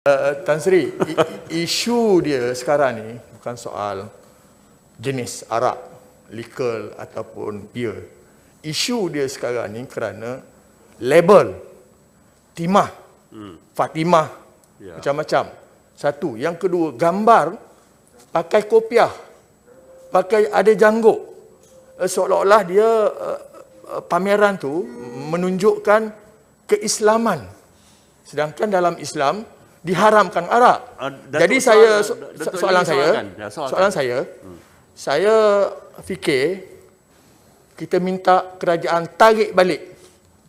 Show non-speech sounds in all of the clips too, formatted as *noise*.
Uh, uh, Tan Sri, isu dia sekarang ni bukan soal jenis arak, liquor ataupun beer. Isu dia sekarang ni kerana label timah, hmm. Fatimah, yeah. macam-macam. Satu. Yang kedua, gambar pakai kopiah, pakai ada jangguk. Uh, eh, seolah-olah dia uh, uh, pameran tu menunjukkan keislaman. Sedangkan dalam Islam, diharamkan arak. Uh, ah, Dato, Jadi soalan, saya so, Dato, so, soalan saya soalkan. soalan saya hmm. saya fikir kita minta kerajaan tarik balik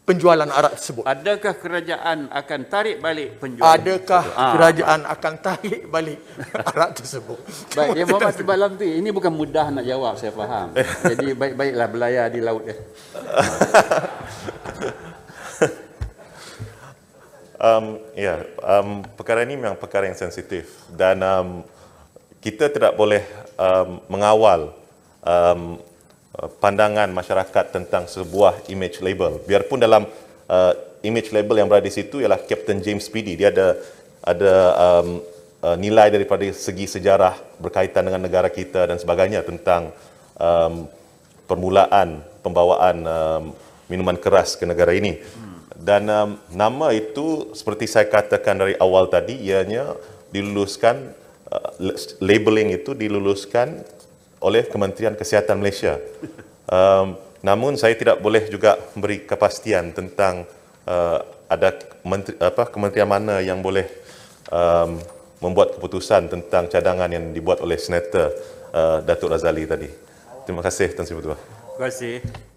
penjualan arak tersebut. Adakah kerajaan akan tarik balik penjualan? Adakah tersebut? Ah. kerajaan ah, akan tarik balik *laughs* arak tersebut? Baik, ya Muhammad Sebalam tu, ini bukan mudah nak jawab, saya faham. *laughs* Jadi baik-baiklah belayar di laut. Ya. *laughs* um, ya, yeah, um, perkara ini memang perkara yang sensitif dan um, kita tidak boleh um, mengawal um, uh, pandangan masyarakat tentang sebuah image label. Biarpun dalam uh, image label yang berada di situ ialah Captain James Speedy. Dia ada ada um, uh, nilai daripada segi sejarah berkaitan dengan negara kita dan sebagainya tentang um, permulaan pembawaan um, minuman keras ke negara ini dan um, nama itu seperti saya katakan dari awal tadi ianya diluluskan uh, labeling itu diluluskan oleh Kementerian Kesihatan Malaysia. Um, namun saya tidak boleh juga memberi kepastian tentang uh, ada menteri, apa kementerian mana yang boleh um, membuat keputusan tentang cadangan yang dibuat oleh Senator uh, Datuk Razali tadi. Terima kasih Tuan Sri Ketua. Terima kasih.